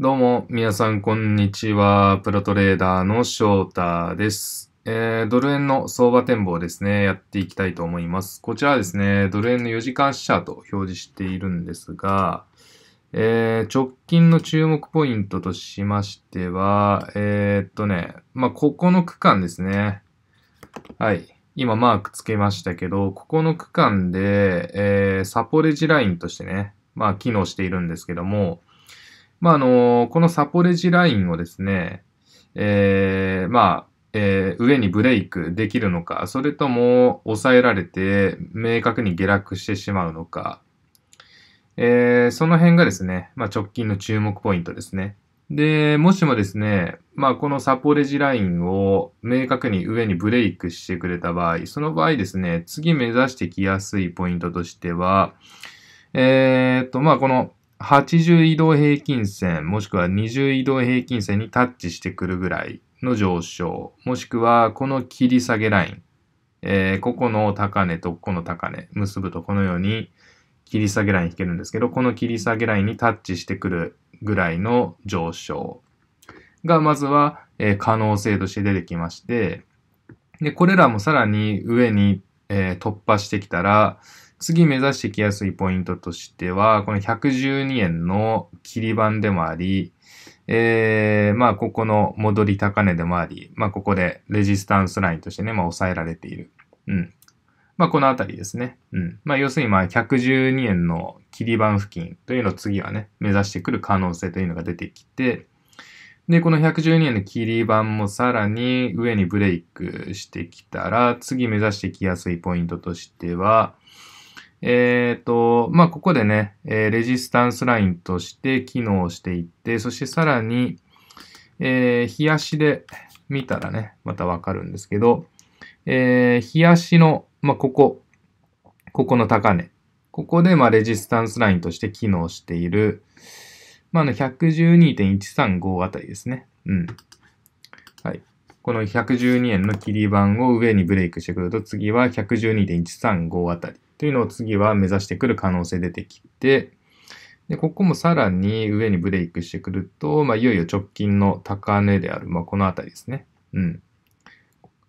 どうも、皆さん、こんにちは。プロトレーダーの翔太です。えー、ドル円の相場展望ですね、やっていきたいと思います。こちらはですね、ドル円の4時間チャート表示しているんですが、えー、直近の注目ポイントとしましては、えー、っとね、まあ、ここの区間ですね。はい。今マークつけましたけど、ここの区間で、えー、サポレジラインとしてね、まあ、機能しているんですけども、まあ、あの、このサポレジラインをですね、えー、まあ、えー、上にブレイクできるのか、それとも抑えられて明確に下落してしまうのか、えー、その辺がですね、まあ、直近の注目ポイントですね。で、もしもですね、まあ、このサポレジラインを明確に上にブレイクしてくれた場合、その場合ですね、次目指してきやすいポイントとしては、えー、っと、まあ、この80移動平均線、もしくは20移動平均線にタッチしてくるぐらいの上昇、もしくはこの切り下げライン、えー、ここの高値とこの高値、結ぶとこのように切り下げライン引けるんですけど、この切り下げラインにタッチしてくるぐらいの上昇が、まずは、えー、可能性として出てきまして、で、これらもさらに上に、えー、突破してきたら、次目指してきやすいポイントとしては、この112円の切り板でもあり、えー、まあ、ここの戻り高値でもあり、まあ、ここでレジスタンスラインとしてね、まあ、抑えられている。うん。まあ、このあたりですね。うん。まあ、要するに、まあ、112円の切り板付近というのを次はね、目指してくる可能性というのが出てきて、で、この112円の切り板もさらに上にブレイクしてきたら、次目指してきやすいポイントとしては、えっ、ー、と、まあ、ここでね、えレジスタンスラインとして機能していって、そしてさらに、えー、日足で見たらね、またわかるんですけど、えー、日足の、まあ、ここ、ここの高値。ここで、まレジスタンスラインとして機能している、まあ、あの、112.135あたりですね。うん。はい。この112円の切り板を上にブレイクしてくると、次は112.135あたり。というのを次は目指してくる可能性出てきて、で、ここもさらに上にブレイクしてくると、まあ、いよいよ直近の高値である、まあ、このあたりですね。うん。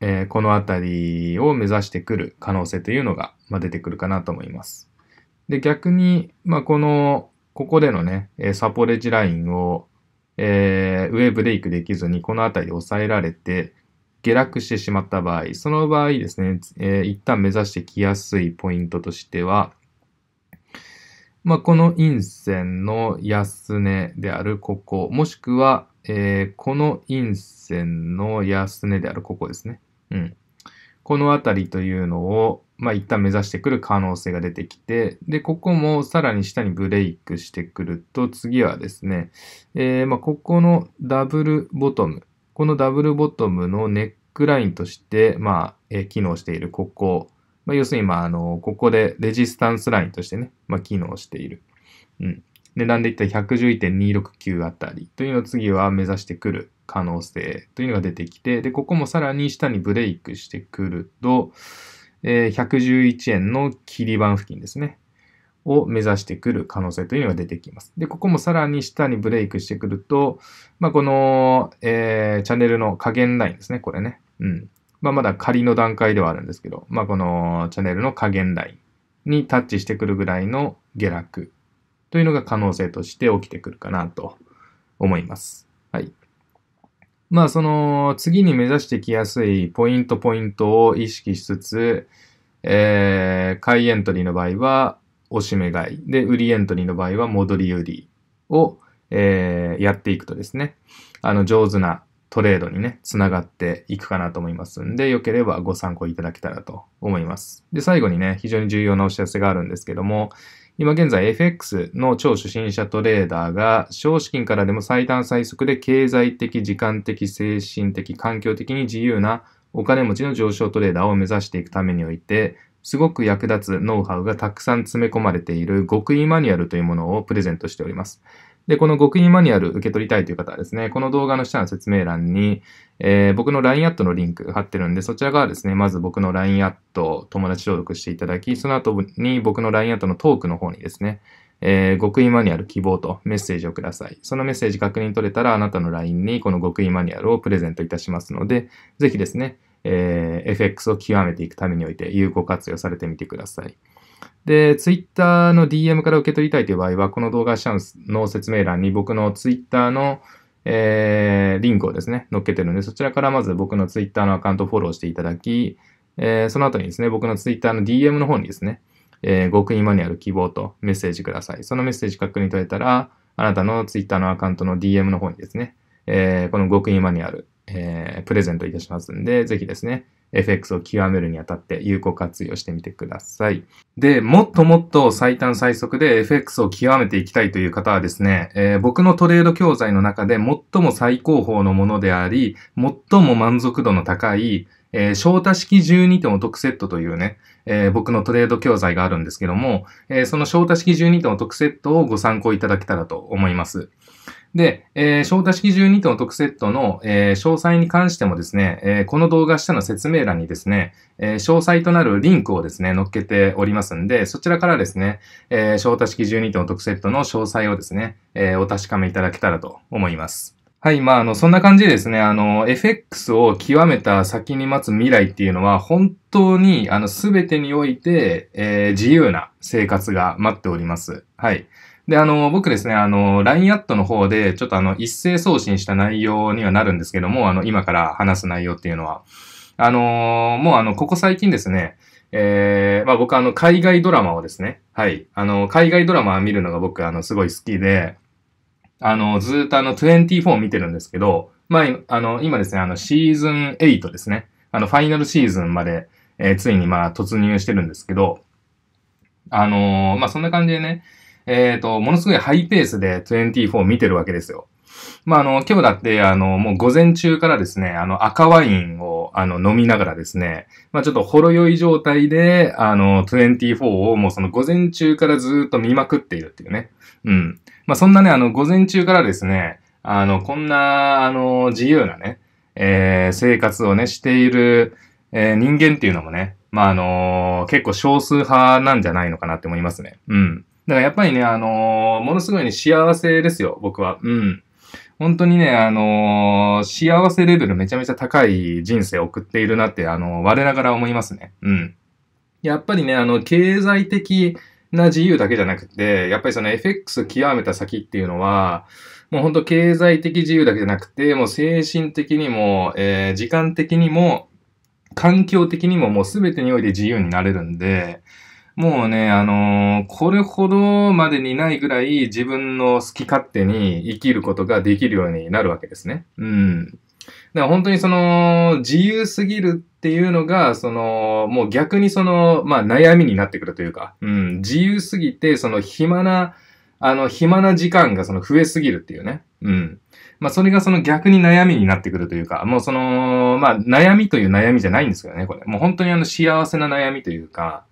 えー、このあたりを目指してくる可能性というのが、まあ、出てくるかなと思います。で、逆に、まあ、この、ここでのね、サポレジラインを、えー、上ブレイクできずに、このあたりで抑えられて、下落してしまった場合、その場合ですね、えー、一旦目指してきやすいポイントとしては、まあ、この陰線の安値であるここ、もしくは、えー、この陰線の安値であるここですね。うん。このあたりというのを、まあ、一旦目指してくる可能性が出てきて、で、ここもさらに下にブレイクしてくると、次はですね、えー、まあ、ここのダブルボトム、このダブルボトムのネックラインとして、まあ、え機能しているここ、まあ、要するに、まあ、あの、ここでレジスタンスラインとしてね、まあ、機能している。うん。値段で言ったら111.269あたりというのを次は目指してくる可能性というのが出てきて、で、ここもさらに下にブレイクしてくると、えー、111円の切り板付近ですね。を目指してくる可能性というのが出てきます。で、ここもさらに下にブレイクしてくると、まあ、この、えー、チャンネルの加減ラインですね、これね。うん。まあ、まだ仮の段階ではあるんですけど、まあ、このチャンネルの加減ラインにタッチしてくるぐらいの下落というのが可能性として起きてくるかなと思います。はい。まあ、その次に目指してきやすいポイントポイントを意識しつつ、えー、買いエントリーの場合は、おしめ買い。で、売りエントリーの場合は戻り売りを、えー、やっていくとですね、あの、上手なトレードにね、つながっていくかなと思いますんで、よければご参考いただけたらと思います。で、最後にね、非常に重要なお知らせがあるんですけども、今現在 FX の超初心者トレーダーが、少資金からでも最短最速で経済的、時間的、精神的、環境的に自由なお金持ちの上昇トレーダーを目指していくためにおいて、すごく役立つノウハウがたくさん詰め込まれている極意マニュアルというものをプレゼントしております。で、この極意マニュアル受け取りたいという方はですね、この動画の下の説明欄に、えー、僕の LINE アットのリンク貼ってるんで、そちら側ですね、まず僕の LINE アット友達登録していただき、その後に僕の LINE アットのトークの方にですね、えー、極意マニュアル希望とメッセージをください。そのメッセージ確認取れたら、あなたの LINE にこの極意マニュアルをプレゼントいたしますので、ぜひですね、えー、FX を極めていくためにおいて有効活用されてみてください。で、Twitter の DM から受け取りたいという場合は、この動画下の説明欄に僕の Twitter の、えー、リンクをですね、載っけてるので、そちらからまず僕の Twitter のアカウントをフォローしていただき、えー、その後にですね、僕の Twitter の DM の方にですね、えー、極意マニュアル希望とメッセージください。そのメッセージ確認取れたら、あなたの Twitter のアカウントの DM の方にですね、えー、この極意マニュアルえー、プレゼントいたしますんで、ぜひですね、FX を極めるにあたって有効活用してみてください。で、もっともっと最短最速で FX を極めていきたいという方はですね、えー、僕のトレード教材の中で最も最高峰のものであり、最も満足度の高い、えー、小多式12点お得セットというね、えー、僕のトレード教材があるんですけども、えー、その小多式12点お得セットをご参考いただけたらと思います。で、えー、小田式12等の特セットの、えー、詳細に関してもですね、えー、この動画下の説明欄にですね、えー、詳細となるリンクをですね、載っけておりますんで、そちらからですね、えー、小田式12等の特セットの詳細をですね、えー、お確かめいただけたらと思います。はい。まあ、あの、そんな感じでですね、あの、FX を極めた先に待つ未来っていうのは、本当に、あの、すべてにおいて、えー、自由な生活が待っております。はい。で、あの、僕ですね、あの、LINE アットの方で、ちょっとあの、一斉送信した内容にはなるんですけども、あの、今から話す内容っていうのは。あのもうあの、ここ最近ですね、えー、まあ僕あの、海外ドラマをですね、はい、あの、海外ドラマを見るのが僕あの、すごい好きで、あの、ずっとあの、24見てるんですけど、まあ、あの、今ですね、あの、シーズン8ですね、あの、ファイナルシーズンまで、えー、ついにまあ、突入してるんですけど、あのまあそんな感じでね、えっ、ー、と、ものすごいハイペースで24見てるわけですよ。まあ、あの、今日だって、あの、もう午前中からですね、あの、赤ワインを、あの、飲みながらですね、まあ、ちょっとほろ酔い状態で、あの、24をもうその午前中からずっと見まくっているっていうね。うん。まあ、そんなね、あの、午前中からですね、あの、こんな、あの、自由なね、えー、生活をね、している、えー、人間っていうのもね、まあ、あのー、結構少数派なんじゃないのかなって思いますね。うん。だからやっぱりね、あのー、ものすごいね、幸せですよ、僕は。うん。本当にね、あのー、幸せレベルめちゃめちゃ高い人生を送っているなって、あのー、我ながら思いますね。うん。やっぱりね、あの、経済的な自由だけじゃなくて、やっぱりその FX 極めた先っていうのは、もう本当経済的自由だけじゃなくて、もう精神的にも、えー、時間的にも、環境的にももう全てにおいて自由になれるんで、もうね、あのー、これほどまでにないぐらい自分の好き勝手に生きることができるようになるわけですね。うん。だから本当にその、自由すぎるっていうのが、その、もう逆にその、まあ悩みになってくるというか、うん、自由すぎて、その暇な、あの、暇な時間がその増えすぎるっていうね。うん。まあ、それがその逆に悩みになってくるというか、もうその、まあ、悩みという悩みじゃないんですけどね、これ。もう本当にあの幸せな悩みというか、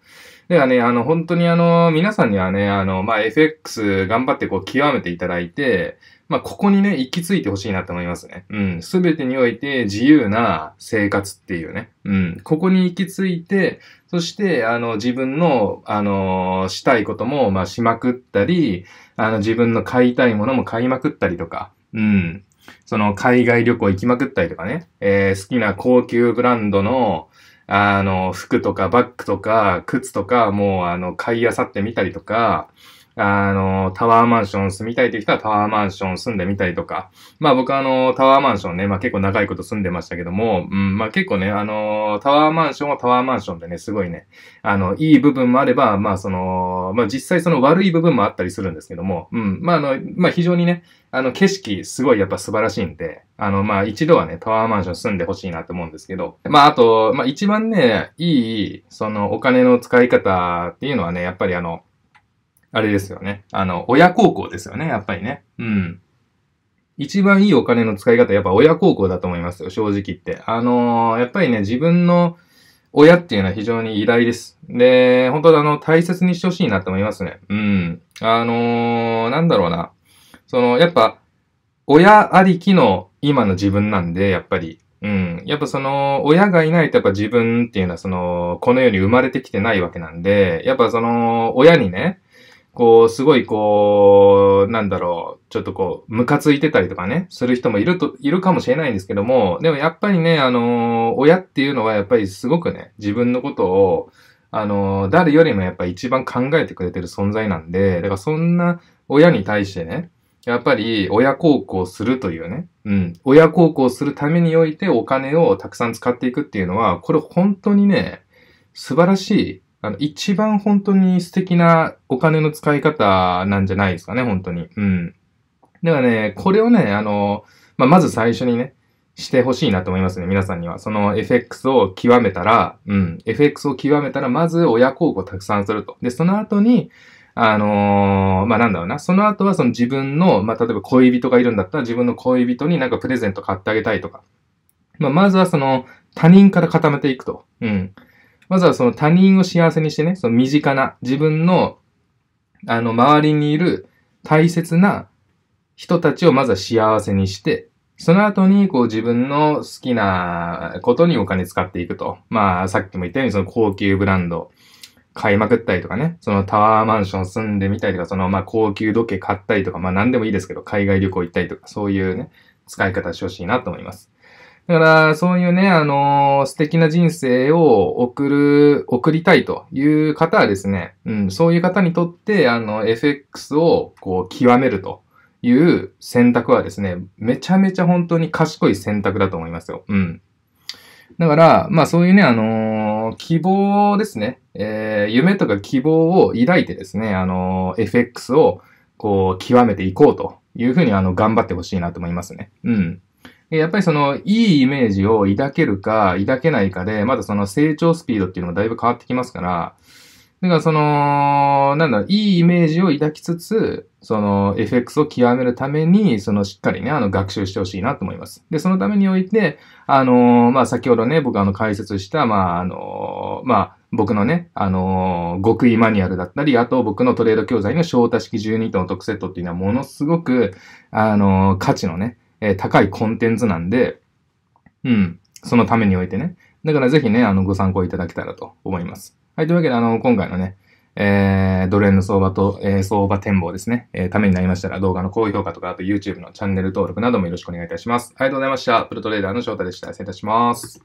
ではね、あの、本当にあの、皆さんにはね、あの、まあ、FX 頑張ってこう、極めていただいて、まあ、ここにね、行き着いてほしいなと思いますね。うん。すべてにおいて自由な生活っていうね。うん。ここに行き着いて、そして、あの、自分の、あの、したいことも、まあ、しまくったり、あの、自分の買いたいものも買いまくったりとか、うん。その、海外旅行行きまくったりとかね。えー、好きな高級ブランドの、あの、服とかバッグとか、靴とか、もう、あの、買いあさってみたりとか、あの、タワーマンション住みたいって人はタワーマンション住んでみたりとか、まあ僕あの、タワーマンションね、まあ結構長いこと住んでましたけども、うん、まあ結構ね、あの、タワーマンションはタワーマンションでね、すごいね、あの、いい部分もあれば、まあその、まあ実際その悪い部分もあったりするんですけども、うん、まああの、まあ非常にね、あの、景色すごいやっぱ素晴らしいんで、あの、まあ一度はね、タワーマンション住んでほしいなと思うんですけど、まああと、まあ一番ね、いい、そのお金の使い方っていうのはね、やっぱりあの、あれですよね。あの、親孝行ですよね、やっぱりね。うん。一番いいお金の使い方、やっぱ親孝行だと思いますよ、正直言って。あのー、やっぱりね、自分の親っていうのは非常に偉大です。で、本当あの、大切にしてほしいなと思いますね。うん。あのー、なんだろうな。その、やっぱ、親ありきの今の自分なんで、やっぱり。うん。やっぱその、親がいないとやっぱ自分っていうのはその、この世に生まれてきてないわけなんで、やっぱその、親にね、こう、すごいこう、なんだろう、ちょっとこう、ムカついてたりとかね、する人もいると、いるかもしれないんですけども、でもやっぱりね、あのー、親っていうのはやっぱりすごくね、自分のことを、あのー、誰よりもやっぱ一番考えてくれてる存在なんで、だからそんな親に対してね、やっぱり親孝行するというね、うん、親孝行するためにおいてお金をたくさん使っていくっていうのは、これ本当にね、素晴らしいあの、一番本当に素敵なお金の使い方なんじゃないですかね、本当に。うん。だからね、これをね、あの、まあ、まず最初にね、してほしいなと思いますね、皆さんには。その FX を極めたら、うん、FX を極めたら、まず親孝行たくさんすると。で、その後に、あのー、まあ、なんだろうな。その後はその自分の、まあ、例えば恋人がいるんだったら自分の恋人になんかプレゼント買ってあげたいとか。まあ、まずはその他人から固めていくと。うん。まずはその他人を幸せにしてね、その身近な、自分の、あの、周りにいる大切な人たちをまずは幸せにして、その後に、こう自分の好きなことにお金使っていくと。まあ、さっきも言ったように、その高級ブランド買いまくったりとかね、そのタワーマンション住んでみたりとか、そのまあ高級時計買ったりとか、まあ何でもいいですけど、海外旅行行ったりとか、そういうね、使い方してほしいなと思います。だから、そういうね、あのー、素敵な人生を送る、送りたいという方はですね、うん、そういう方にとって、あの、FX を、こう、極めるという選択はですね、めちゃめちゃ本当に賢い選択だと思いますよ。うん。だから、まあそういうね、あのー、希望ですね、えー、夢とか希望を抱いてですね、あのー、FX を、こう、極めていこうというふうに、あの、頑張ってほしいなと思いますね。うん。やっぱりその、いいイメージを抱けるか、抱けないかで、まだその成長スピードっていうのもだいぶ変わってきますから、だからその、なんだ、いいイメージを抱きつつ、その FX を極めるために、そのしっかりね、あの学習してほしいなと思います。で、そのためにおいて、あの、まあ、先ほどね、僕あの解説した、まあ、あの、まあ、僕のね、あの、極意マニュアルだったり、あと僕のトレード教材の小多式12との特セットっていうのはものすごく、あの、価値のね、えー、高いコンテンツなんで、うん、そのためにおいてね。だからぜひね、あの、ご参考いただけたらと思います。はい、というわけで、あの、今回のね、えー、ドル円の相場と、えー、相場展望ですね、えー、ためになりましたら動画の高評価とか、あと YouTube のチャンネル登録などもよろしくお願いいたします。ありがとうございました。プロトレーダーの翔太でした。失礼いたします。